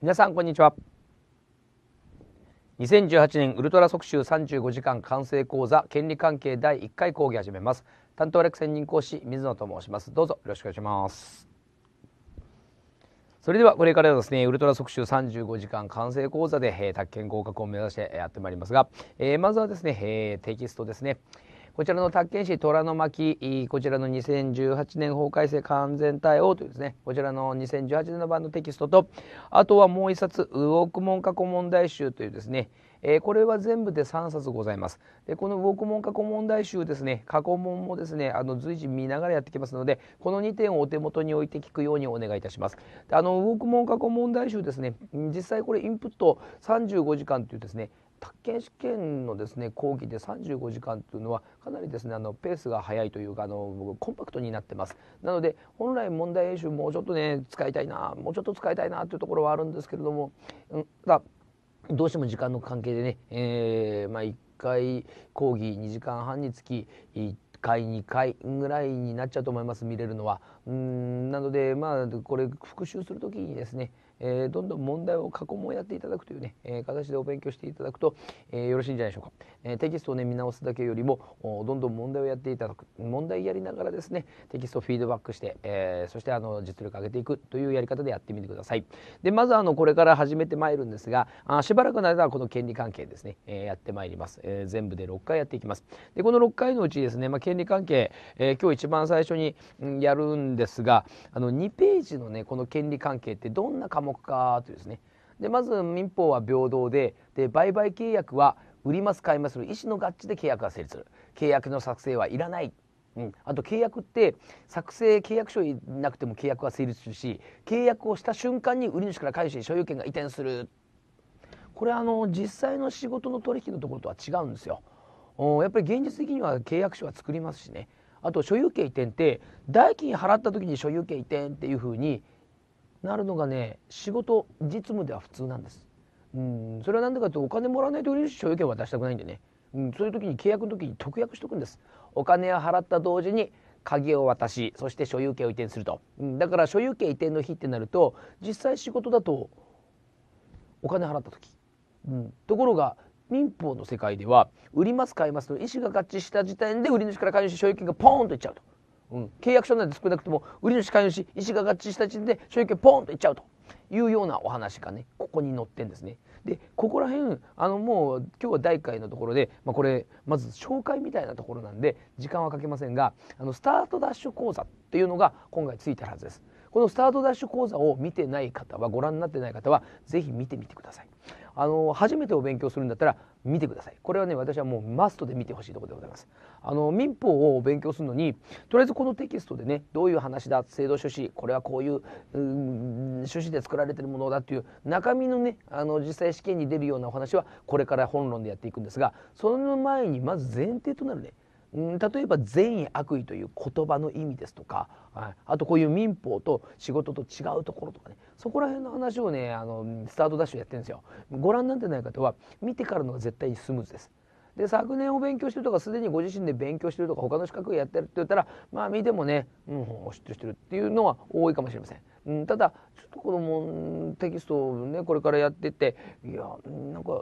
皆さんこんにちは2018年ウルトラ即週35時間完成講座権利関係第1回講義始めます担当はク専任講師水野と申しますどうぞよろしくお願いしますそれではこれからですねウルトラ即週35時間完成講座で、えー、宅建合格を目指してやってまいりますが、えー、まずはですね、えー、テキストですねこちらの宅建市虎の巻、こちらの2018年法改正完全対応というですね、こちらの2018年の版のテキストと、あとはもう一冊、ク翼文過去問題集というですね、えー、これは全部で3冊ございます。でこのウォークモン過去問題集ですね、過去問もですね、あの随時見ながらやってきますので、この2点をお手元に置いて聞くようにお願いいたします。であのウォークモン過去問題集ですね、実際これインプット35時間というですね、宅建試験のですね講義で35時間というのはかなりですねあのペースが速いというかあのコンパクトになってますなので本来問題演習もうちょっとね使いたいなもうちょっと使いたいなというところはあるんですけれども、ん、だどうしても時間の関係でね、えー、まあ、1回講義2時間半につき1回2回ぐらいになっちゃうと思います見れるのはうんなのでまあこれ復習する時にですねえー、どんどん問題を過去問やっていただくというね、えー、形でお勉強していただくと、えー、よろしいんじゃないでしょうか、えテキストをね見直すだけよりもどんどん問題をやっていただく問題やりながらですねテキストをフィードバックして、えそしてあの実力上げていくというやり方でやってみてくださいでまずあのこれから始めてまいるんですがあしばらくの間はこの権利関係ですね、えやってまいります、え全部で6回やっていきますでこの6回のうちですね、まあ、権利関係、え今日一番最初にやるんですがあの2ページのねこの権利関係ってどんな科目目かというですねでまず民法は平等でで売買契約は売ります買いますの意思の合致で契約が成立する契約の作成はいらない、うん、あと契約って作成契約書いなくても契約は成立するし契約をした瞬間に売り主から返し所有権が移転するこれあの実際の仕事の取引のところとは違うんですよ。やっぱり現実的には契約書は作りますしねあと所有権移転って代金払った時に所有権移転っていうふうになるのがね仕事実務では普通なんですうんそれは何でかというとお金もらわないと嬉しい所有権は渡したくないんでね、うん、そういう時に契約の時に特約しとくんですお金を払った同時に鍵を渡しそして所有権を移転すると、うん、だから所有権移転の日ってなると実際仕事だとお金払った時、うん、ところが民法の世界では売ります買いますと意思が合致した時点で売り主から買い主所有権がポーンといっちゃうとうん、契約書なんて少なくとも売り主買い主意思が合致した時点で所有権ポンといっちゃうというようなお話がねここに載ってんですね。でここら辺あのもう今日は第1回のところで、まあ、これまず紹介みたいなところなんで時間はかけませんがあのスタートダッシュ講座っていうのが今回ついてるはずです。このスタートダッシュ講座を見てない方はご覧になってない方は是非見てみてください。あの初めてお勉強するんだったら見てくださいこれはね私はもうマストで見てほしいとこでございますあの民法を勉強するのにとりあえずこのテキストでねどういう話だ制度趣旨これはこういう趣旨で作られてるものだっていう中身のねあの実際試験に出るようなお話はこれから本論でやっていくんですがその前にまず前提となるね例えば善意悪意という言葉の意味ですとか、はい、あとこういう民法と仕事と違うところとかねそこら辺の話をねあのスタートダッシュやってるんですよご覧になってない方は見てからのが絶対にスムーズですで昨年を勉強してるとかすでにご自身で勉強してるとか他の資格をやってるって言ったらまあ見てもね、うん、知ってるしてるっていうのは多いかもしれません、うん、ただちょっとこのもテキストをねこれからやってていやなんか、う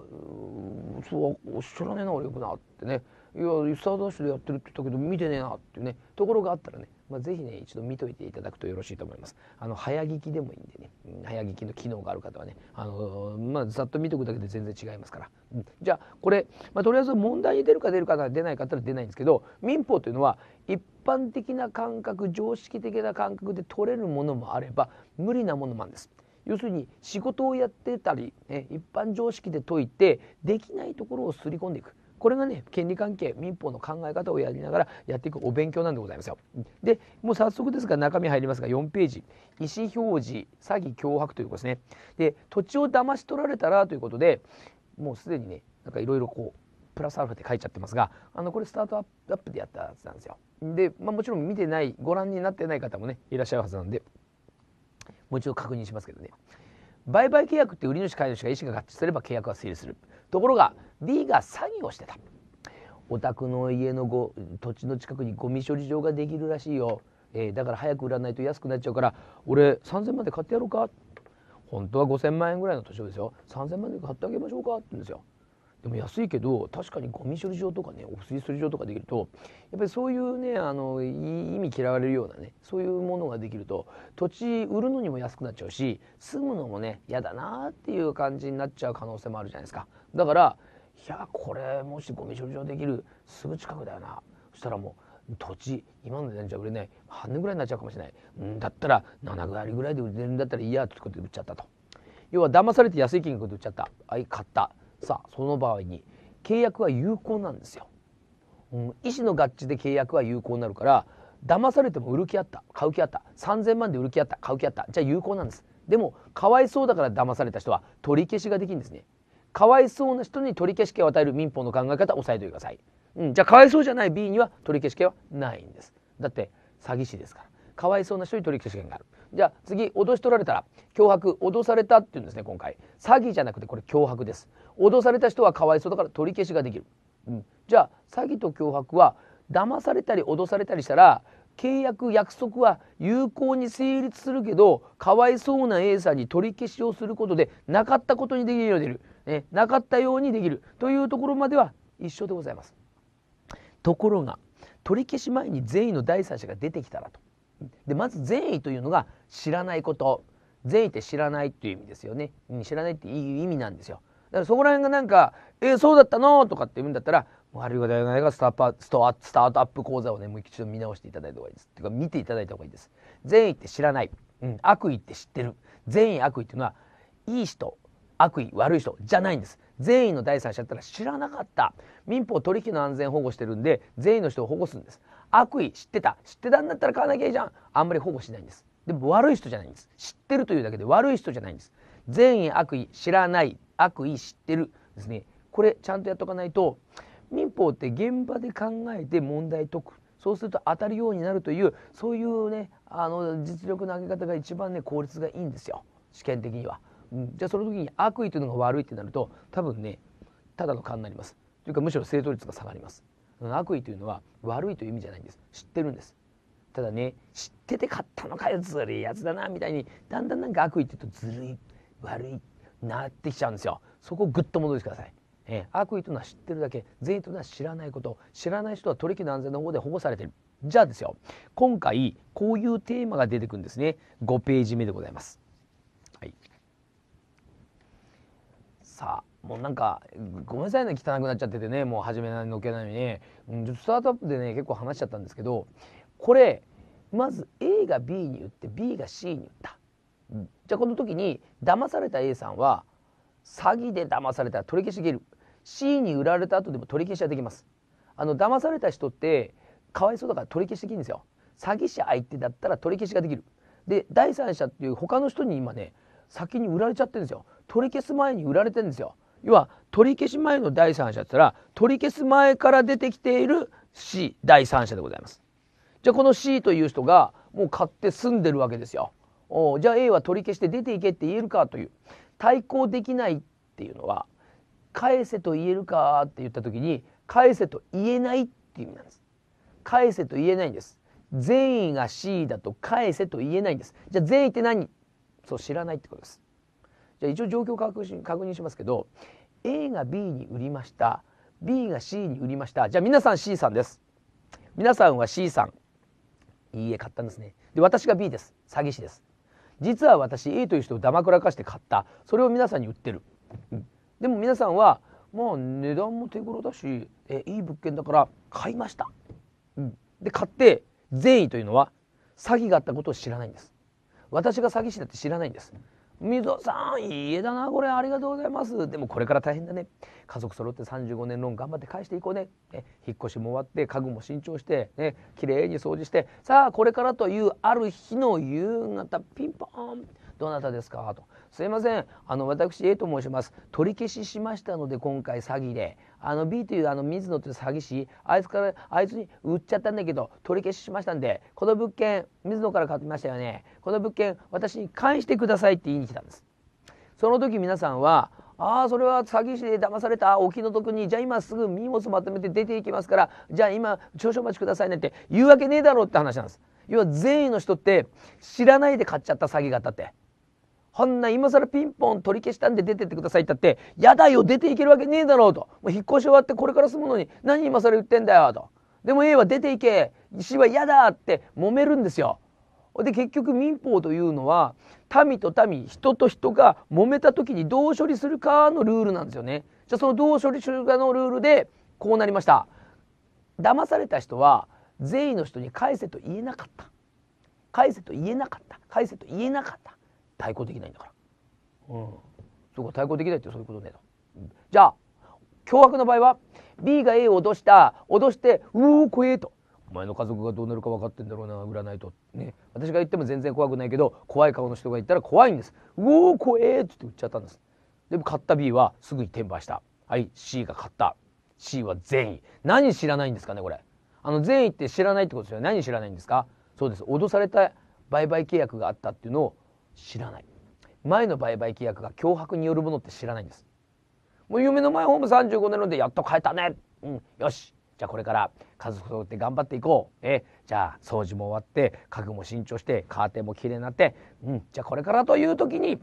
ん、そうは知らねえな俺よくなってねいやスターダッシュでやってるって言ったけど見てねえなっていうねところがあったらね、まあ、ぜひね一度見といていただくとよろしいと思いますあの早聞きでもいいんでね、うん、早聞きの機能がある方はねあのまあざっと見とくだけで全然違いますから、うん、じゃあこれ、まあ、とりあえず問題に出るか出るか出ないかったら出ないんですけど民法というのは一般的な感覚常識的な感覚で取れるものもあれば無理なものもあるんです要するに仕事をやってたり、ね、一般常識で解いてできないところをすり込んでいくこれがね権利関係民法の考え方をやりながらやっていくお勉強なんでございますよ。でもう早速ですが中身入りますが4ページ意思表示詐欺脅迫ということですね。で土地を騙し取られたらということでもうすでにねなんかいろいろこうプラスアルファで書いちゃってますがあのこれスタートアップでやったやつなんですよ。で、まあ、もちろん見てないご覧になってない方もねいらっしゃるはずなんでもう一度確認しますけどね。売買契約って売り主買い主が意思が合致すれば契約は成立するところが D が詐欺をしてたお宅の家のご土地の近くにゴミ処理場ができるらしいよ、えー、だから早く売らないと安くなっちゃうから俺3,000万で買ってやろうか本当は5,000万円ぐらいの年をですよ3,000万で買ってあげましょうかって言うんですよでも安いけど確かにゴミ処理場とかね汚水処理場とかできるとやっぱりそういうねあの意味嫌われるようなねそういうものができると土地売るのにも安くなっちゃうし住むのもね嫌だなっていう感じになっちゃう可能性もあるじゃないですかだからいやこれもしゴミ処理場できるすぐ近くだよなそしたらもう土地今の値段じゃ売れない半値ぐらいになっちゃうかもしれないんだったら7割ぐらいで売れるんだったらいいやってことで売っちゃったと要は騙されて安い金額で売っちゃったあい買ったさあその場合に契約は有効なんですよ、うん、医師の合致で契約は有効になるから騙されても売る気あった買う気あった3,000万で売る気あった買う気あったじゃあ有効なんですでもかわいそうだから騙された人は取り消しができるんですねかわいそうな人に取り消し権を与える民法の考え方を押さえてください、うん、じゃあかわいそうじゃない B には取り消し権はないんですだって詐欺師ですからかわいそうな人に取り消し権があるじゃあ次脅し取られたら脅迫脅されたって言うんですね今回詐欺じゃなくてこれ脅迫です脅された人はかわいそうだから取り消しができる、うん、じゃあ詐欺と脅迫は騙されたり脅されたりしたら契約約束は有効に成立するけどかわいそうな A さんに取り消しをすることでなかったことにできるようになるね、なかったようにできるというところまでは一緒でございます。ところが取り消し前に善意の第三者が出てきたらと。でまず善意というのが知らないこと善意って知らないっていう意味ですよね知らないっていう意味なんですよだからそこら辺がなんか「えー、そうだったの?」とかって言うんだったらあるいは大がスターストアスタートアップ講座をねもう一度見直していただいた方がいいですっていうか見ていただいた方がいいです善意って知らない、うん、悪意って知ってる善意悪意っていうのはいい人悪意悪い人じゃないんです善意の第三者だったら知らなかった民法取引の安全保護してるんで善意の人を保護するんです悪意知ってた知ってたんだったら買わなきゃいいじゃんあんまり保護しないんですでも悪い人じゃないんです知ってるというだけで悪い人じゃないんです善意悪意知らない悪意知ってるですねこれちゃんとやっとかないと民法って現場で考えて問題解くそうすると当たるようになるというそういうねあの実力の上げ方が一番ね効率がいいんですよ試験的には。じゃあその時に悪意というのが悪いってなると多分ねただの勘になりますというかむしろ正答率が下がります、悪意というのは悪いという意味じゃないんです知ってるんですただね知ってて買ったのかよずるいやつだなみたいにだんだんなんか悪意って言うとずるい悪いなってきちゃうんですよそこをぐっと戻してくださいえー、悪意というのは知ってるだけ善意というのは知らないこと知らない人は取引の安全の方で保護されてるじゃあですよ今回こういうテーマが出てくるんですね5ページ目でございますさあもうなんかごめんなさいね汚くなっちゃっててねもう初めのっけなのにね、うん、スタートアップでね結構話しちゃったんですけどこれまず A が B に言って B が C に言った、うん、じゃあこの時に騙された A さんは詐欺で騙されたら取り消しできる C に売られた後でも取り消しはできますあの騙された人ってかわいそうだから取り消しできるんですよ詐欺師相手だったら取り消しができるで第三者っていう他の人に今ね先に売られちゃってるんですよ取り消す前に売られてるんですよ。要は取り消し前の第三者って言ったら取り消す前から出てきている C 第三者でございます。じゃあこの C という人がもう買って住んでるわけですよ。おじゃあ A は取り消して出ていけって言えるかという対抗できないっていうのは返せと言えるかって言った時に返せと言えないっていう意味なんです。返せと言えないんです。善意が C だと返せと言えないんです。じゃあ善意って何そう知らないってことです。じゃあ一応状況を確認しますけど A が B に売りました B が C に売りましたじゃあ皆さん C さんです皆さんは C さんいいえ買ったんですねで私が B です詐欺師です実は私 A という人をだまくらかして買ったそれを皆さんに売ってる、うん、でも皆さんはまあ値段も手頃だしえいい物件だから買いました、うん、で買って善意というのは詐欺があったことを知らないんです私が詐欺師だって知らないんです水戸さんいい家だなこれありがとうございますでもこれから大変だね家族揃って35年ローン頑張って返していこうねね引っ越しも終わって家具も新調してね綺麗に掃除してさあこれからというある日の夕方ピンポーンどなたですか?」と「すいませんあの私 A と申します取り消ししましたので今回詐欺であの B というあの水野という詐欺師あいつからあいつに売っちゃったんだけど取り消ししましたんでこの物件水野から買ってましたよねこの物件私に返してください」って言いに来たんです。その時皆さんはああそれは詐欺師で騙されたお気の毒にじゃあ今すぐ荷物まとめて出ていきますからじゃあ今少々お待ちくださいねって言うわけねえだろうって話なんです要は善意の人って知らないで買っちゃった詐欺があったってこんな今更ピンポン取り消したんで出てってくださいったって、やだよ、出ていけるわけねえだろうと。もう引っ越し終わってこれから住むのに、何今更言ってんだよ、と。でも A は出ていけ、C は嫌だって揉めるんですよ。で、結局民法というのは、民と民、人と人が揉めた時にどう処理するかのルールなんですよね。じゃあそのどう処理するかのルールで、こうなりました。騙された人は、善意の人に返せと言えなかった。返せと言えなかった。返せと言えなかった。対抗できないんだから、うん、そうか対抗できないってそういうことねと、うん、じゃあ脅迫の場合は B が A を脅した脅して「うお怖え」と「お前の家族がどうなるか分かってんだろうな占いと」ね私が言っても全然怖くないけど怖い顔の人が言ったら怖いんです「うお怖え」って言っちゃったんですでも買った B はすぐに転売したはい C が買った C は善意何知らないんですかねこれあの善意って知らないってことですよ何知らないんですかそうです脅された売買契約があったっていうのを知らない前の売買契約が脅迫によるものって知らないんですもう夢のマイホーム35年のでやっと買えたねうんよしじゃあこれから家族揃って頑張っていこうえじゃあ掃除も終わって家具も新調してカーテンも綺麗になってうんじゃあこれからという時に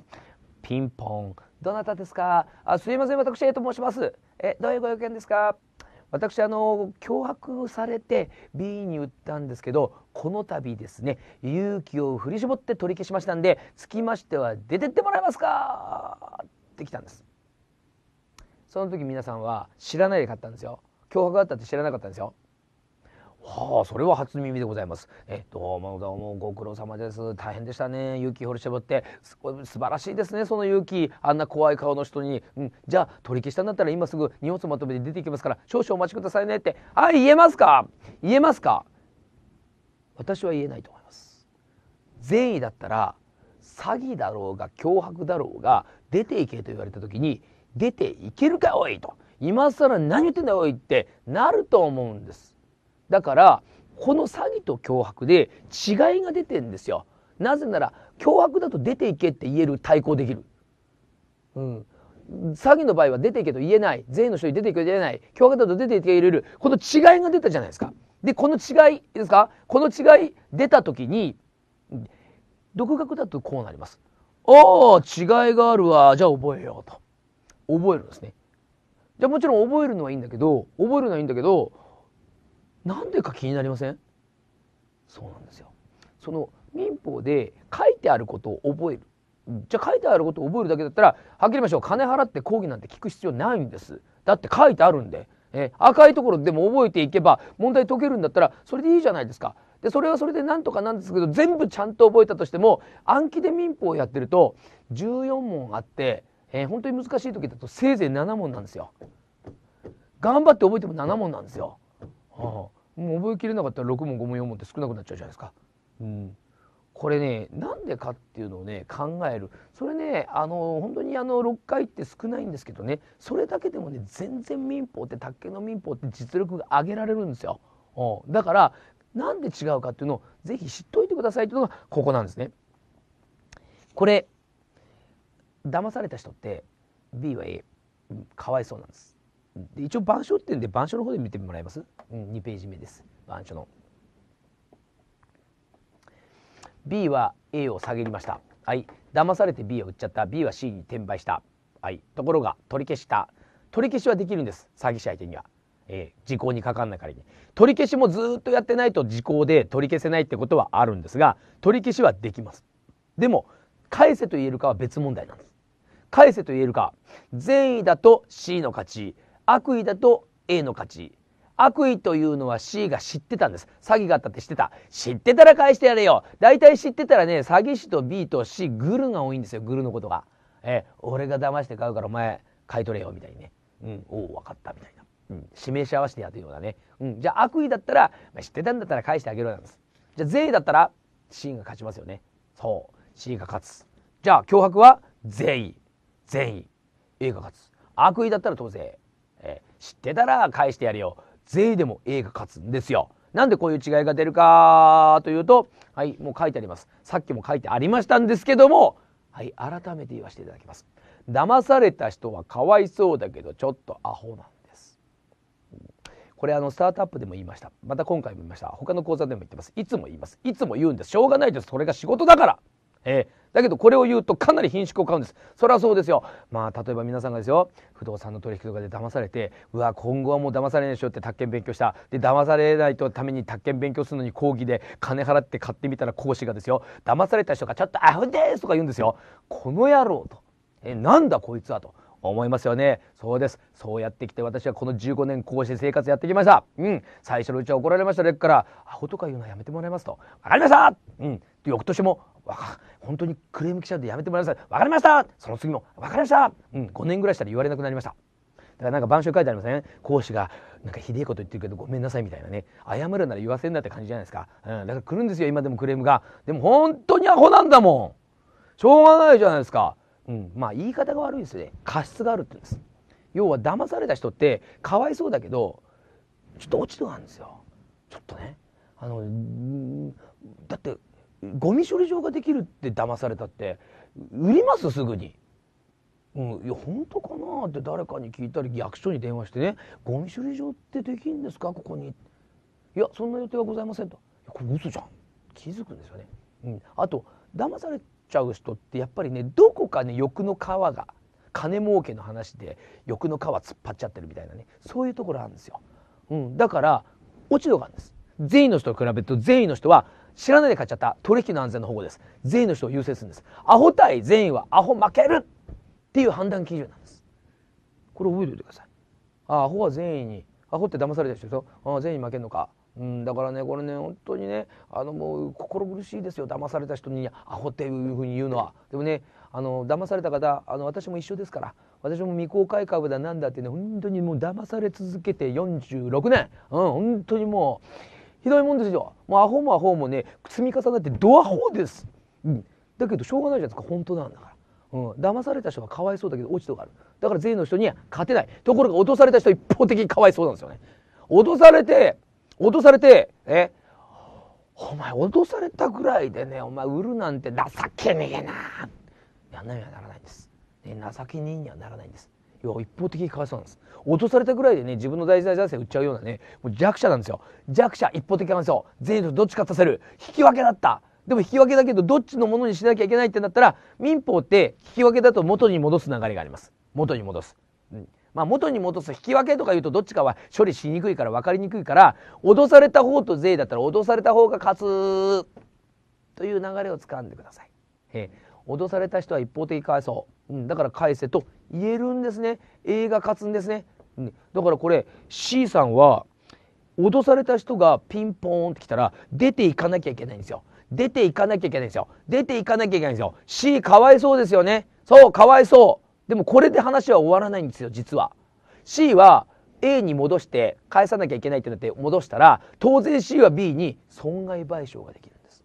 ピンポンどなたですかあすいません私 A と申しますえどういうご用件ですか私あの脅迫されて B に売ったんですけどこの度ですね勇気を振り絞って取り消しましたんでつきましては出てってもらえますかって来たんですその時皆さんは知らないで買ったんですよ脅迫があったって知らなかったんですよはあ、それは初耳でございます。え、どうもどうもご苦労様です。大変でしたね。勇雪掘り絞って。す素晴らしいですね、その勇気、あんな怖い顔の人に。うん、じゃあ、取り消したんだったら今すぐ荷物まとめて出てきますから、少々お待ちくださいねって。あ、言えますか言えますか私は言えないと思います。善意だったら、詐欺だろうが脅迫だろうが、出て行けと言われた時に、出て行けるかおいと。今更何言ってんだおいってなると思うんです。だからこの詐欺と脅迫で違いが出てんですよなぜなら脅迫だと出ていけって言える対抗できる、うん、詐欺の場合は出ていけと言えない税の人に出ていけと言えない脅迫だと出ていけ入れるこの違いが出たじゃないですかでこの違いですかこの違い出た時に独学だとこうなりますああ違いがあるわじゃあ覚えようと覚えるんですねじゃあもちろん覚えるのはいいんだけど覚えるのはいいんだけどなんでか気になりませんそうなんですよその民法で書いてあることを覚えるじゃあ書いてあることを覚えるだけだったらはっきり言いましょう金払って講義なんて聞く必要ないんですだって書いてあるんで、え赤いところでも覚えていけば問題解けるんだったらそれでいいじゃないですかでそれはそれでなんとかなんですけど全部ちゃんと覚えたとしても暗記で民法をやってると14問あって、えー、本当に難しい時だとせいぜい7問なんですよ。頑張って覚えても7問なんですよ。もう覚えきれなかったら6問5問4問って少なくなっちゃうじゃないですか。うん、これねなんでかっていうのをね考えるそれねあの本当にあの6回って少ないんですけどねそれだけでもね全然民法って宅建の民法って実力が上げられるんですよ。うん、だからなんで違うかっていうのをぜひ知っといてくださいっていうのがここなんですね。これ騙された人って B は A かわいそうなんです。一応板書っていうんで板書の方で見てもらえます、うん、2ページ目です板書の B は A を下げりましたはい騙されて B を売っちゃった B は C に転売したはいところが取り消した取り消しはできるんです詐欺師相手には、えー、時効にかかんないからに取り消しもずっとやってないと時効で取り消せないってことはあるんですが取り消しはできますでも返せと言えるかは別問題なんです返せと言えるか善意だと C の勝ち悪意だと A の勝ち悪意というのは C が知ってたんです詐欺があったって知ってた知ってたら返してやれよ大体知ってたらね詐欺師と B と C グルが多いんですよグルのことが、え俺が騙して買うからお前買い取れよみたいにね、うん、おお分かったみたいな、うん、指名し合わせてやるようなね、うん、じゃあ悪意だったら、まあ、知ってたんだったら返してあげろなんですじゃあ税だったら C が勝ちますよねそう C が勝つじゃあ脅迫は善意善意 A が勝つ悪意だったら当然知ってたら返してやれよ。税でも A が勝つんですよ。なんでこういう違いが出るかというと、はい、もう書いてあります。さっきも書いてありましたんですけども、はい、改めて言わせていただきます。騙された人はかわいそうだけど、ちょっとアホなんです。これあのスタートアップでも言いました。また今回も言いました。他の講座でも言ってます。いつも言います。いつも言うんです。しょうがないです。それが仕事だから。えーだけどこれを言うとかなり品種を買うんです。それはそうですよ。まあ例えば皆さんがですよ、不動産の取引とかで騙されて、うわ、今後はもう騙されないでしょって宅建勉強した。で、騙されないとために宅建勉強するのに講義で金払って買ってみたら講師がですよ、騙された人がちょっとアホですとか言うんですよ。この野郎と。え、なんだこいつはと。思いますよね。そうです。そうやってきて私はこの15年講師生活やってきました。うん。最初のうちは怒られました、レッから。アホとか言うのはやめてもらいますと。わかりましたうん。で、翌年もわ本当にクレーム来ちゃうんでやめてもらいなさい分かりましたその次も分かりましたうん5年ぐらいしたら言われなくなりましただからなんか板書書いてありません、ね、講師がなんかひでえこと言ってるけどごめんなさいみたいなね謝るなら言わせんなって感じじゃないですか、うん、だから来るんですよ今でもクレームがでも本当にアホなんだもんしょうがないじゃないですか、うん、まあ言い方が悪いですよね過失があるって言うんです要は騙された人ってかわいそうだけどちょっと落ち度があるんですよちょっとねあのだってゴミ処理場ができるって騙されたって売りますすぐに。うん、いや本当かなって誰かに聞いたり役所に電話してね「ゴミ処理場ってできるんですかここに」「いやそんな予定はございませんと」やこれ嘘じゃん」気づくんですよね。うん、あと騙されちゃう人ってやっぱりねどこかね欲の皮が金儲けの話で欲の皮突っ張っちゃってるみたいなねそういうところあるんですよ。うん、だから落ち度があるんです。善意の人と比べると善意の人は知らないで買っちゃった取引の安全の保護です善意の人を優先するんですアホ対善意はアホ負けるっていう判断基準なんですこれ覚えておいてくださいあアホは善意にアホって騙された人でしょ善意負けるのかうん、だからねこれね本当にねあのもう心苦しいですよ騙された人にアホっていうふうに言うのはでもねあの騙された方あの私も一緒ですから私も未公開株だなんだってね本当にもう騙され続けて46年、うん、本当にもうひどいもんですよもうアホもアホもね積み重なってドアホです、うん、だけどしょうがないじゃないですか本当なんだから。うん、騙された人がかわいそうだけど落ち度があるだから税の人には勝てないところが落とされた人一方的にかわいそうなんですよね落とされて落とされてえお前落とされたぐらいでねお前売るなんて情けねえなやんなにはならないんです、ね、情けねえにはならないんです要は一方的にかわいそうなんですとされたぐらいでね自分の大事な財産売っちゃうようなねもう弱者なんですよ弱者一方的かわいそう税とどっち勝たせる引き分けだったでも引き分けだけどどっちのものにしなきゃいけないってなったら民法って引き分けだと元に戻す流れがあります元に戻す、うん、まあ、元に戻す引き分けとか言うとどっちかは処理しにくいから分かりにくいから脅された方と税だったら脅された方が勝つという流れをつかんでください。えー脅された人は一方的返そう、うん、だから返せと言えるんですね A が勝つんですね、うん、だからこれ C さんは脅された人がピンポーンってきたら出ていかなきゃいけないんですよ出ていかなきゃいけないんですよ出ていかなきゃいけないんですよ C かわいそうですよねそうかわいそうでもこれで話は終わらないんですよ実は C は A に戻して返さなきゃいけないってなって戻したら当然 C は B に損害賠償ができるんです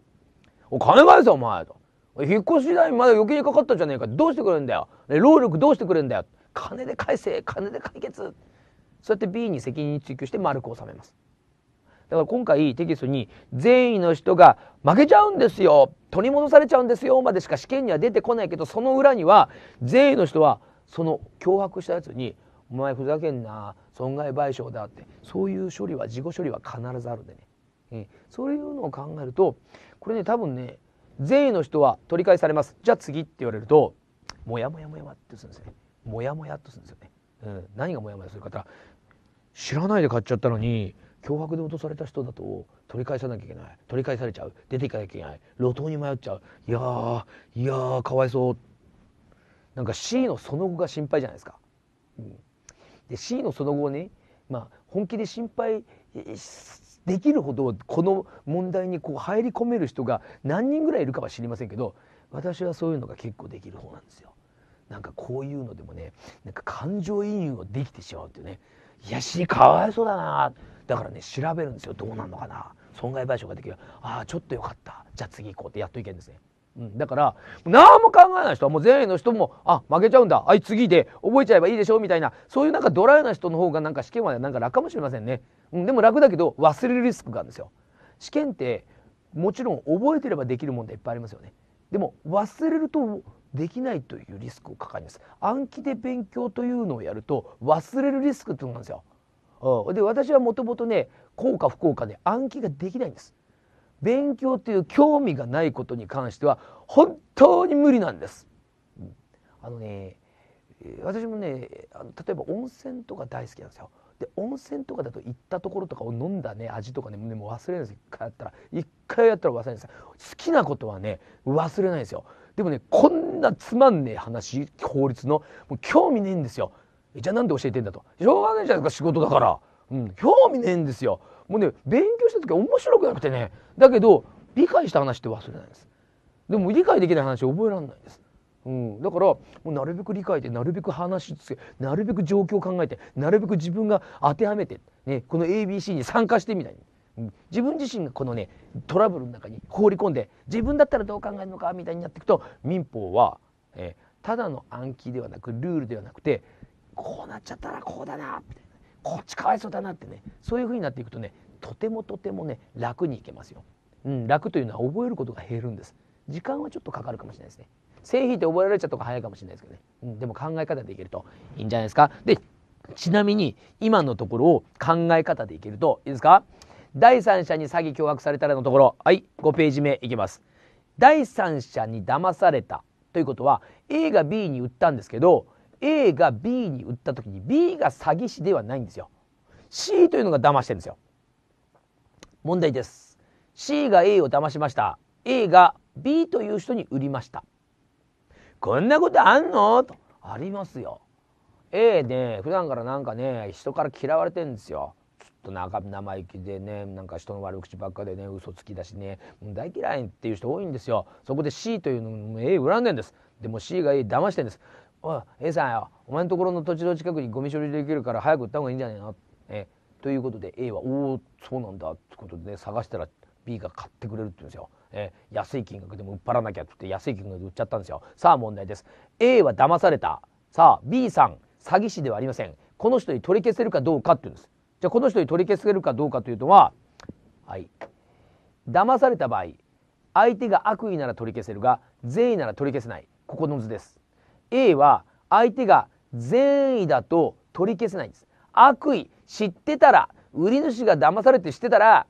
お金返せお前と引っ越し代まだ余計にかかったじゃねえかどうしてくれるんだよ、労力どうしてくれるんだよ金で返せ金で解決そうやって B に責任追及して丸く収めますだから今回テキストに善意の人が負けちゃうんですよ取り戻されちゃうんですよまでしか試験には出てこないけどその裏には善意の人はその脅迫したやつに「お前ふざけんな損害賠償だ」ってそういう処理は自己処理は必ずあるんでね、うん、そういうのを考えるとこれね多分ね善意の人は取り返されますじゃあ次って言われるとモヤモヤモヤってするんですねモヤモヤとするんですよね、うん、何がモヤモヤするかって知らないで買っちゃったのに脅迫で落とされた人だと取り返さなきゃいけない取り返されちゃう出ていかなきゃいけない路頭に迷っちゃういやーいやーかわいそうなんか C のその後が心配じゃないですか、うん、で C のその後ねまあ本気で心配できるほどこの問題にこう入り込める人が何人ぐらいいるかは知りませんけど私はそういうのが結構できる方なんですよ。なんかこういうのでもねなんか感情移入をできてしまうっていうねいやしかわいそうだなだからね調べるんですよどうなんのかな損害賠償ができるああちょっとよかったじゃあ次行こうってやっといけるんですね。うん、だから何も考えない人はもう前衛の人もあ負けちゃうんだはい次で覚えちゃえばいいでしょうみたいなそういうなんかドライな人の方がなんか試験までなんか楽かもしれませんね、うん、でも楽だけど忘れるリスクがあるんですよ試験ってもちろん覚えてればできる問題いっぱいありますよねでも忘れるとできないというリスクを抱えます暗記で勉強というのをやると忘れるリスクってことなんですよ、うん、で私はもともとね効果不効果で暗記ができないんです勉強という興味がないことに関しては本当に無理なんです。あのね私もね例えば温泉とか大好きなんですよ。で温泉とかだと行ったところとかを飲んだね味とかねもう忘れないです一回やったら一回やったら忘れないです好きなことはね忘れないですよでもねこんなつまんねえ話法律のもう興味ねえんですよじゃあなんで教えてんだとしょうがないじゃないですか仕事だから、うん、興味ねえんですよもうね勉強した時は面白くなくてねだけど理解した話って忘れないですでも理解できない話覚えられないんです、うん、だからもうなるべく理解でなるべく話しつけなるべく状況を考えてなるべく自分が当てはめて、ね、この ABC に参加してみたいに。自分自身がこのねトラブルの中に放り込んで自分だったらどう考えるのかみたいになっていくと民法は、えただの暗記ではなくルールではなくてこうなっちゃったらこうだなってこっちかわいそうだなってねそういう風になっていくとねとてもとてもね楽にいけますよ、うん、楽というのは覚えることが減るんです時間はちょっとかかるかもしれないですね製品って覚えられちゃった方が早いかもしれないですけどね、うん、でも考え方でいけるといいんじゃないですかでちなみに今のところを考え方でいけるといいですか第三者に詐欺脅迫されたらのところはい5ページ目いきます第三者に騙されたということは A が B に売ったんですけど A が B に売った時に B が詐欺師ではないんですよ C というのが騙してるんですよ問題です C が A を騙しました A が B という人に売りましたこんなことあんのとありますよ A ね普段からなんかね人から嫌われてんですよちょっと生意気でねなんか人の悪口ばっかでね嘘つきだしね大嫌いっていう人多いんですよそこで C というのも A 恨んでんですでも C が A 騙してんですおい A さんよお前のところの土地の近くにゴミ処理できるから早く売った方がいいんじゃないの?」えということで A は「おおそうなんだ」ってことで、ね、探したら B が買ってくれるって言うんですよ。え安い金額でも売っ払わなきゃってって安い金額で売っちゃったんですよ。さあ問題です。A は騙された。さあ B さん詐欺師ではありません。この人に取り消せるかどうかっていうんです。じゃあこの人に取り消せるかどうかというのは、はい、騙された場合相手が悪意なら取り消せるが善意なら取り消せないここの図です。A は相手が善意だと取り消せないんです。悪意、知ってたら、売り主が騙されて知ってたら、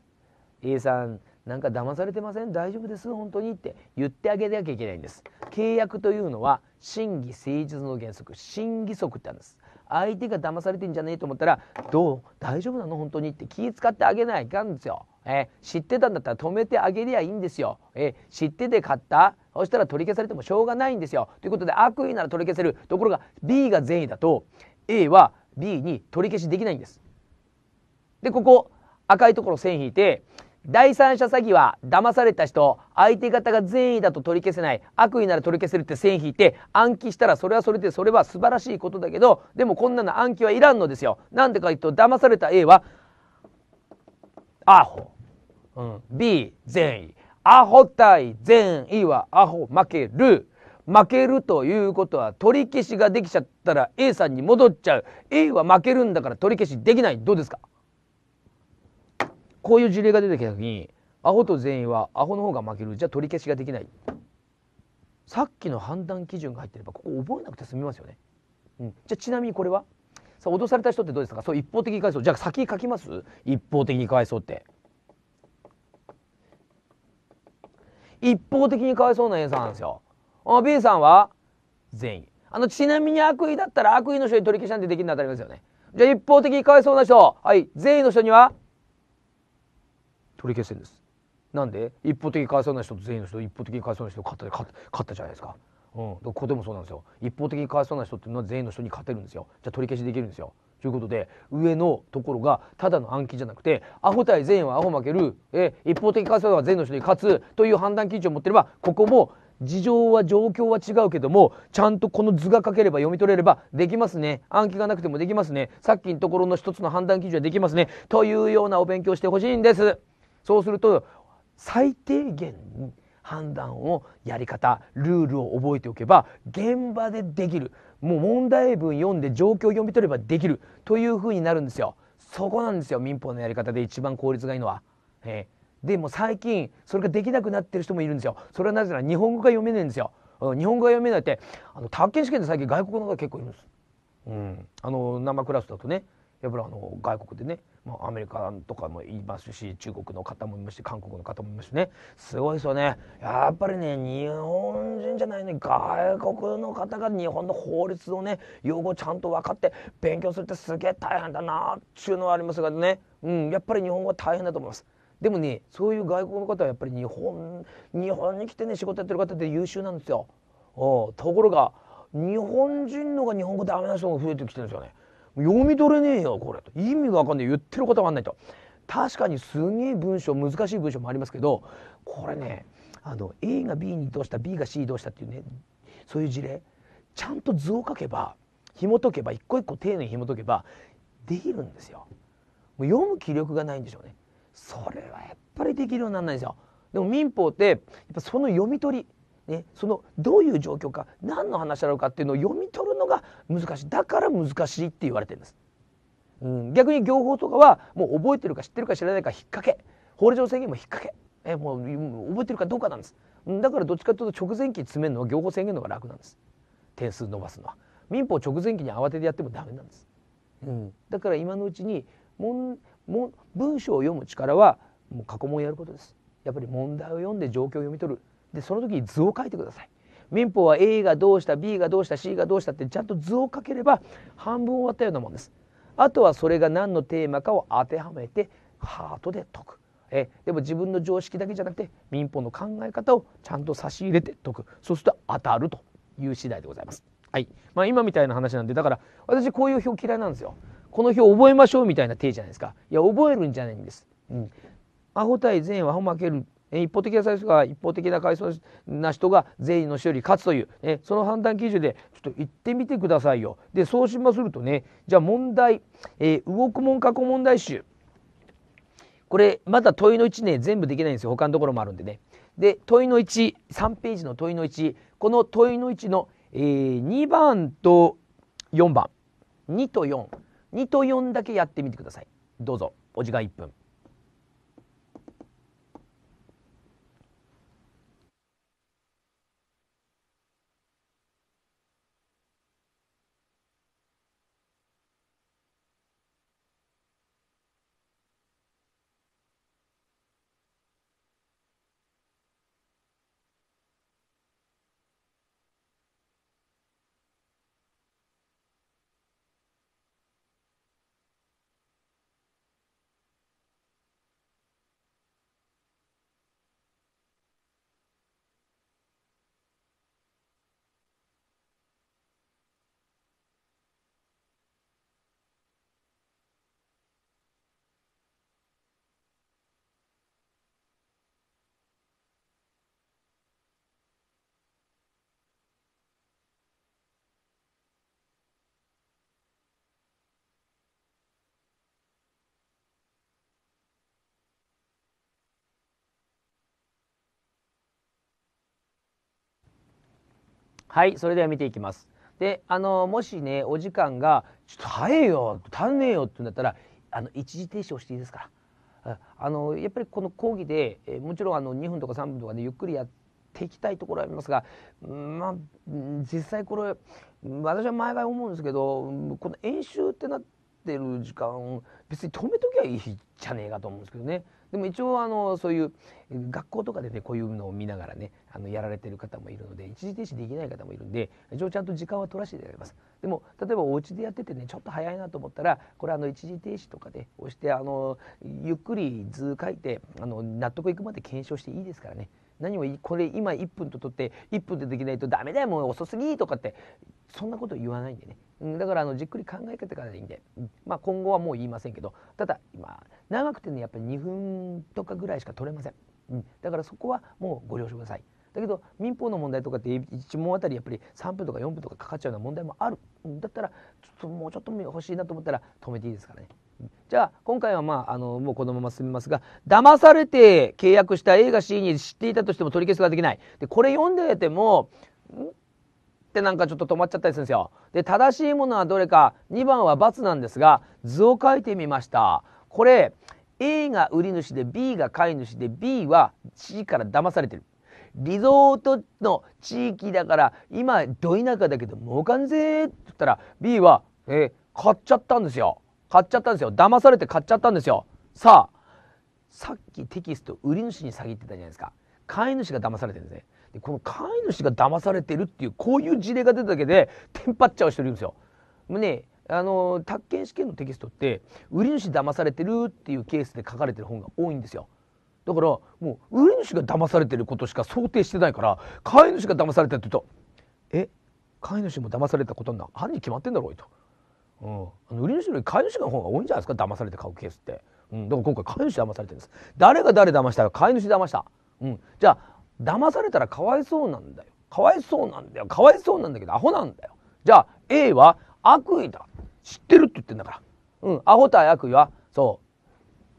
A さん、なんか騙されてません大丈夫です本当にって言ってあげなきゃいけないんです。契約というのは、真偽誠実の原則、真偽則ってあるんです。相手が騙されてんじゃねえと思ったら、どう大丈夫なの本当にって気使ってあげないかんですよ。え知ってたんだったら止めてあげりゃいいんですよ。え知ってて買ったそしたら取り消されてもしょうがないんですよということで悪意なら取り消せるところが B が善意だと A は B に取り消しできないんですでここ赤いところ線引いて第三者詐欺は騙された人相手方が善意だと取り消せない悪意なら取り消せるって線引いて暗記したらそれはそれでそれは素晴らしいことだけどでもこんなの暗記はいらんのですよなんでか言うと騙された A はアホ、うん、B 善意アホ対善意はアホ負ける。負けるということは取り消しができちゃったら A さんに戻っちゃう。A は負けるんだから取り消しできない。どうですかこういう事例が出てきた時に、アホと全員はアホの方が負ける。じゃあ取り消しができない。さっきの判断基準が入ってればここ覚えなくて済みますよね。うん、じゃあちなみにこれはさあ脅された人ってどうですかそう一方的に返そうじゃあ先に書きます一方的に返そうって。一方的にかわいそうな A さんなんですよ。B さんは善意。あの、ちなみに悪意だったら悪意の人に取り消しなんてできるの当たりますよね。じゃあ一方的にかわいそうな人、はい、善意の人には取り消せんです。なんで一方的にかわいそうな人と善意の人一方的にかわいそうな人勝った勝ったじゃないですか。うん、ここでもそうなんですよ一方的にかわいそうな人っていうのは善意の人に勝てるんですよじゃあ取り消しできるんですよということで上のところがただの暗記じゃなくてアホ対善はアホ負けるえ一方的勝つは善の人に勝つという判断基準を持ってればここも事情は状況は違うけどもちゃんとこの図が書ければ読み取れればできますね暗記がなくてもできますねさっきのところの一つの判断基準はできますねというようなお勉強してほしいんですそうすると最低限判断をやり方ルールを覚えておけば現場でできるもう問題文読んで状況読み取ればできるというふうになるんですよ。そこなんですよ民法のやり方で一番効率がいいのは。えー、でも最近それができなくなってる人もいるんですよ。それはなぜなら日本語が読めないんですよ。日本語が読めないってあの宅建試験で最近外国の方が結構いるんです。うん、あの生クラスだとねやっぱりあの外国でね、まあ、アメリカとかもいますし中国の方もいますし韓国の方もいますしねすごいですよねやっぱりね日本人じゃないね外国の方が日本の法律をね用語ちゃんと分かって勉強するってすげえ大変だなっちゅうのはありますがね、うん、やっぱり日本語は大変だと思います。でもねそういう外国の方はやっぱり日本日本に来てね仕事やってる方って優秀なんですよ。おところが日本人のが日本語ダメな人が増えてきてるんですよね。読み取れねえよこれと意味が分かんない言ってることが分かんないと確かにすげえ文章難しい文章もありますけどこれねあの A が B にどうした B が C にどうしたっていうねそういう事例ちゃんと図を書けば紐解けば一個一個丁寧に紐解けばできるんですよ。もう読む気力がないんでしょうね。それはやっぱりできるようにならないんですよ。でも民法ってやっぱその読み取りね、そのどういう状況か何の話なのかっていうのを読み取るのが難しいだから難しいって言われてるんです、うん、逆に行法とかはもう覚えてるか知ってるか知らないか引っ掛け法令上制限も引っ掛けえもう覚えてるかどうかなんです、うん、だからどっちかというと直前期詰めるのは行法制限の方が楽なんです点数伸ばすのは民法直前期に慌ててやってもダメなんです、うん、だから今のうちにもんも文章を読む力はもう過去問やることですやっぱり問題を読んで状況を読み取るでその時に図を書いてください民法は A がどうした B がどうした C がどうしたってちゃんと図を書ければ半分終わったようなもんですあとはそれが何のテーマかを当てはめてハートで解くえでも自分の常識だけじゃなくて民法の考え方をちゃんと差し入れて解くそうすると当たるという次第でございます。はいまあ、今みたいな話なんでだから私こういう表嫌いなんですよ。この表覚えましょうみたいな体じゃないですか。いや覚えるんじゃないんです。うん、アホ対善は負ける一方的な最初が一方的な回想な人が善意の人より勝つというえその判断基準でちょっと言ってみてくださいよ。でそうしまするとねじゃあ問題、えー、動くん過去問題集これまだ問いの1ね全部できないんですよ他のところもあるんでね。で問いの13ページの問いの1この問いの1の、えー、2番と4番2と42と4だけやってみてください。どうぞお時間1分。はい、それでは見ていきます。で、あの、もしね、お時間が、ちょっと早えよ、足んねえよって言うんだったら、あの、一時停止をしていいですから。あの、やっぱりこの講義で、えもちろんあの、2分とか3分とかで、ゆっくりやっていきたいところありますが、まあ、実際これ、私は毎回思うんですけど、この演習ってなってる時間、別に止めときゃいいじゃねえかと思うんですけどね。でも一応あのそういう学校とかでねこういうのを見ながらねあのやられてる方もいるので一時停止できない方もいるんで一応ちゃんと時間は取らせていただきますでも例えばお家でやっててねちょっと早いなと思ったらこれあの一時停止とかで押してあのゆっくり図書いてあの納得いくまで検証していいですからね何もこれ今1分と取って1分でできないとダメだよもう遅すぎとかってそんなこと言わないんでねだからあのじっくり考えてからでいいんで、まあ、今後はもう言いませんけどただ今長くてねやっぱり2分とかぐらいしか取れません、うん、だからそこはもうご了承くださいだけど民法の問題とかって1問あたりやっぱり3分とか4分とかかかっちゃうような問題もある、うん、だったらちょっともうちょっと欲しいなと思ったら止めていいですからねじゃあ今回はまああのもうこのまま進みますが騙されて契約した A が C に知っていたとしても取り消すができないでこれ読んでてもんってなんかちょっと止まっちゃったりするんですよで正しいものはどれか2番は×なんですが図を書いてみましたこれ A が売り主で B が買い主で B は C から騙されてる。リゾートの地域だから今ど田舎だけど儲かんぜって言ったら B は、えー、買っちゃったんですよ。買っちゃったんですよ。騙されて買っちゃったんですよ。さあ、さっきテキスト売り主に詐欺ってたじゃないですか。買い主が騙されてるんですね。で、この買い主が騙されてるっていう、こういう事例が出ただけで、テンパっちゃう人いるんですよ。もうね、あの宅建試験のテキストって売り主騙されてるっていうケースで書かれてる本が多いんですよ。だからもう売り主が騙されてることしか想定してないから買い主が騙されてるって言うと「え買い主も騙されたことなあるに決まってんだろう」と。うん、あの売り主より買い主の方が多いんじゃないですか騙されて買うケースって、うん、だから今回買い主騙されてるんです誰が誰騙したか買い主騙した、うん、じゃあ騙されたらかわいそうなんだよかわいそうなんだよかわいそうなんだけどアホなんだよじゃあ A は悪意だ知ってるって言ってんだから。うん、アホ対悪意は、そ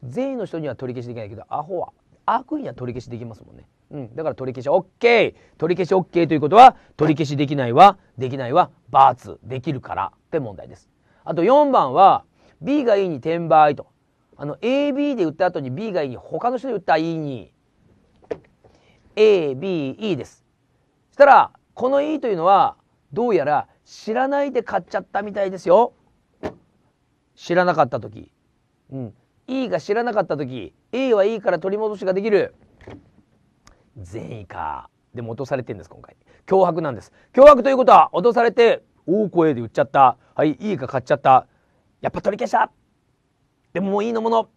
う。善意の人には取り消しできないけど、アホは、悪意には取り消しできますもんね。うん、だから取り消し OK! 取り消し OK ということは、取り消しできないは、できないは、バーツ、できるからって問題です。あと4番は、B が E に転売と。あの、AB で売った後に B が E に、他の人で売った E に、A、B、E です。したら、この E というのは、どうやら知らないで買っちゃったみたいですよ。知らなかった時、うん、E が知らなかった時 A は E から取り戻しができる善意かでも落とされてんです今回脅迫なんです脅迫ということは落とされて大声で言っちゃったはい E が買っちゃったやっぱ取り消したでももう E のもの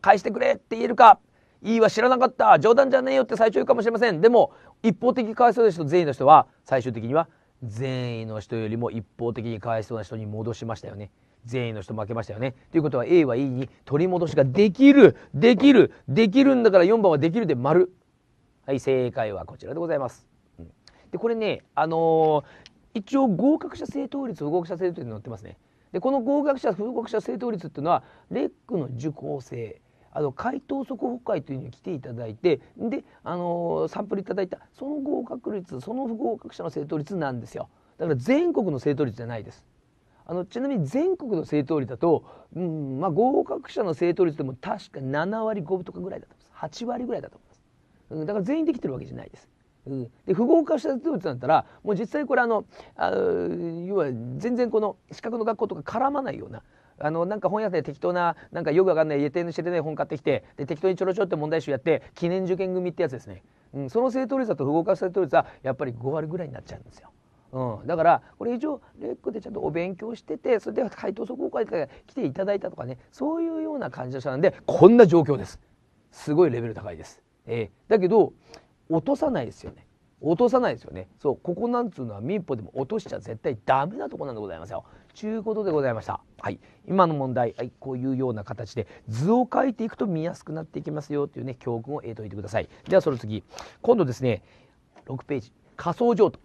返してくれって言えるか E は知らなかった冗談じゃねえよって最初言うかもしれませんでも一方的回想ですと善意の人は最終的には善意の人よりも一方的にかわいそうな人に戻しましたよね。善意の人負けましたよね。ということは A は E に取り戻しができる、できる、できるんだから4番はできるで丸。はい、正解はこちらでございます。うん、で、これね、あのー、一応合格者正答率、不合格者正答率に載ってますね。で、この合格者、不合格者正答率っていうのは、レックの受講生あの回答速報会というのに来ていただいてであのサンプルいただいたその合格率その不合格者の正答率なんですよだから全国の正答率じゃないですあのちなみに全国の正答率だと、うんまあ、合格者の正答率でも確か7割5分とかぐらいだと思います8割ぐらいだと思います、うん、だから全員できてるわけじゃないですうん、で不合格者手術だったらもう実際これあのあ要は全然この資格の学校とか絡まないようなあのなんか本屋で適当ななんかよくわかんない家庭の知れない本買ってきてで適当にちょろちょろって問題集やって記念受験組ってやつですね、うん、その正答率だと不合格正答率はやっぱり5割ぐらいになっちゃうんですよ。うん、だからこれ以上レックでちゃんとお勉強しててそれで回答速報会か来ていただいたとかねそういうような感じの人なんでこんな状況ですすごいレベル高いです、えー、だけど落とさないですよね落とさないですよねそうここなんつうのは民法でも落としちゃ絶対ダメなとこなんでございますよちゅうことでございました。はい、今の問題、はい、こういうような形で図を書いていくと見やすくなっていきますよというね教訓を得ておいてください。ではその次今度ですね6ページ仮想譲渡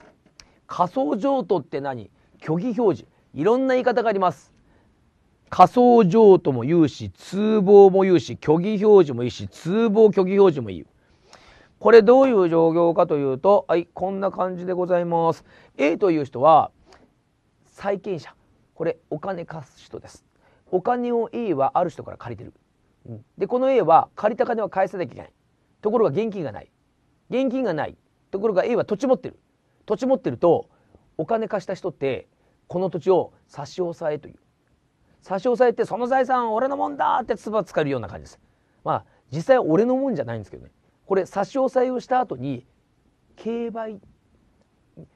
仮想譲渡って何虚偽表示いろんな言い方があります。仮想譲渡も言うし通報も言うし虚偽表示もいいし通報虚偽表示もいい。これどういう状況かというと、はい、こんな感じでございます。A という人は債権者これお金貸す人ですお金を A はある人から借りてる、うん、でこの A は借りた金は返さなきゃいけないところが現金がない現金がないところが A は土地持ってる土地持ってるとお金貸した人ってこの土地を差し押さえという差し押さえてその財産俺のもんだって唾使えるような感じですまあ実際俺のもんじゃないんですけどねこれ差し押さえをした後に競売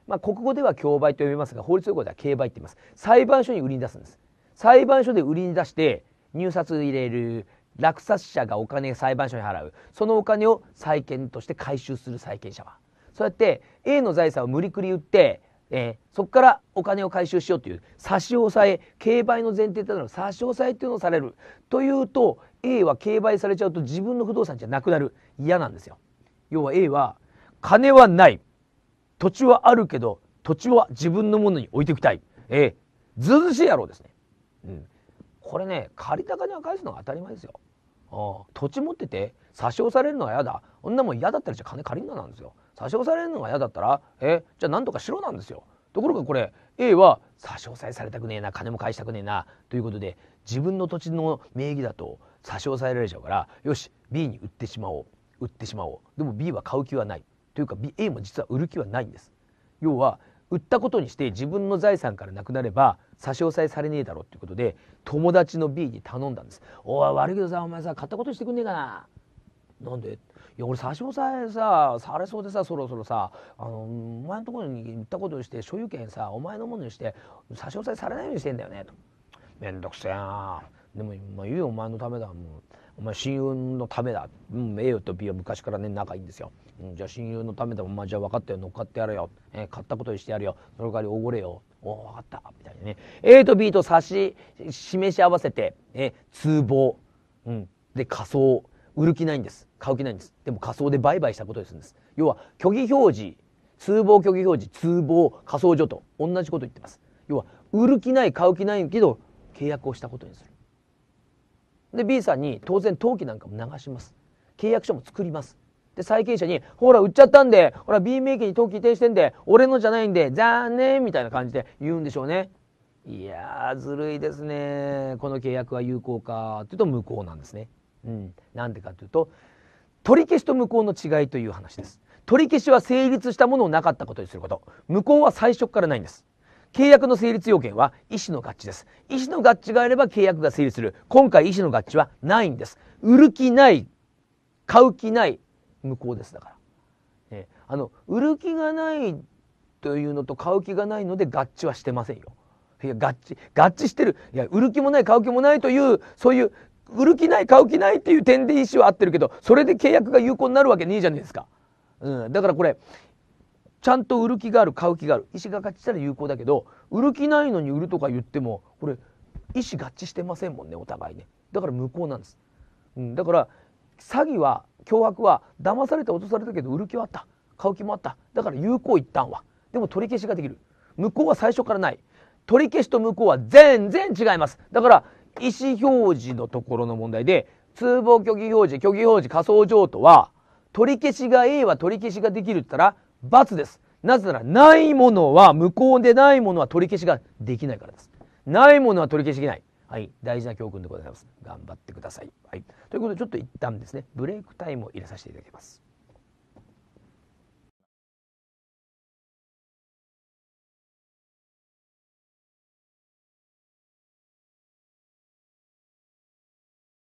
まあ、国語では競売と呼びますが法律用語では競売って言います裁判所に売りに出すんです裁判所で売りに出して入札入れる落札者がお金裁判所に払うそのお金を債権として回収する債権者はそうやって A の財産を無理くり売って、えー、そこからお金を回収しようという差し押さえ競売の前提となる差し押さえというのをされるというと A は競売されちゃうと自分の不動産じゃなくなる嫌なんですよ。要は A は金はない土地はあるけど、土地は自分のものに置いておきたい。ええずうずしい野郎ですね。うん。これね、借りた金は返すのが当たり前ですよ。土地持ってて差し押されるのは嫌だ。女も嫌だったらじゃ金借りんななんですよ。差し押されるのが嫌だったら、えー、じゃあ何とかしろなんですよ。ところがこれ A は差し押さえされたくねえな金も返したくねえなということで自分の土地の名義だと差し押さえられちゃうからよし B に売ってしまおう売ってしまおうでも B は買う気はないというか A も実は売る気はないんです要は売ったことにして自分の財産からなくなれば差し押さえされねえだろうということで友達の B に頼んだんです「おい悪いけどさお前さ買ったことしてくんねえかな」なんでいや俺差し押さえさされそうでさそろそろさあのお前のところに売ったことにして所有権さお前のものにして差し押さえされないようにしてんだよねと。面倒くせえなでも、まあ、言うよお前のためだもうお前親友のためだ、うん、A と B は昔からね仲いいんですよ、うん、じゃあ親友のためだお前じゃあ分かったよ乗っかってやるよ、えー、買ったことにしてやるよその代わりおごれよお分かったみたいなね A と B と差し示し合わせて、えー、通謀。うん、で仮想売る気ないんです買う気ないんですでも仮想で売買したことにするんです要は虚偽表示通謀虚偽表示通謀仮想所と同じこと言ってます要は売る気ない買う気ないけど契約をしたことにするで B さんに当然登記なんかも流します契約書も作りますで債権者に「ほら売っちゃったんでほら B 名義に登記移転してんで俺のじゃないんで残念」みたいな感じで言うんでしょうねいやーずるいですねこの契約は有効かっていうと無効なんですねうんなんでかというと取り消しと無効の違いという話です取り消しは成立したものをなかったことにすること無効は最初からないんです契約の成立要件は意思の合致です。意思の合致があれば契約が成立する。今回意思の合致はないんです。売る気ない、買う気ない、無効です。だから。ね、あの、売る気がないというのと買う気がないので合致はしてませんよ。いや、合致、合致してる。いや、売る気もない、買う気もないという、そういう、売る気ない、買う気ないっていう点で意思は合ってるけど、それで契約が有効になるわけねえじゃないですか。うん、だからこれちゃんと売る気がある買う気がある意思が合致したら有効だけど売る気ないのに売るとか言ってもこれ意思合致してませんもんねお互いねだから無効なんです、うん、だから詐欺は脅迫は騙されて落とされたけど売る気はあった買う気もあっただから有効一旦はでも取り消しができる向こうは最初からない取り消しと向こうは全然違いますだから意思表示のところの問題で通報虚偽表示虚偽表示仮想譲渡は取り消しが A は取り消しができるって言ったら罰です。なぜなら、ないものは、無効でないものは取り消しができないからです。ないものは取り消しできない。はい、大事な教訓でございます。頑張ってください。はい、ということで、ちょっと一旦ですね、ブレイクタイムを入れさせていただきます。